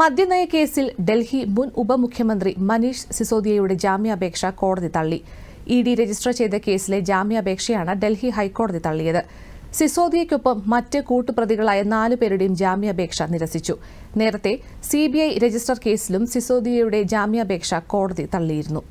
മദ്യനയ കേസിൽ ഡൽഹി മുൻ ഉപമുഖ്യമന്ത്രി മനീഷ് സിസോദിയയുടെ ജാമ്യാപേക്ഷ കോടതി തള്ളി ഇ ഡി രജിസ്റ്റർ ചെയ്ത കേസിലെ ജാമ്യാപേക്ഷയാണ് ഡൽഹി ഹൈക്കോടതി തള്ളിയത് സിസോദിയയ്ക്കൊപ്പം മറ്റ് കൂട്ടുപ്രതികളായ നാലു പേരുടെയും ജാമ്യാപേക്ഷ നിരസിച്ചു നേരത്തെ സിബിഐ രജിസ്റ്റർ കേസിലും സിസോദിയയുടെ ജാമ്യാപേക്ഷ കോടതി തള്ളിയിരുന്നു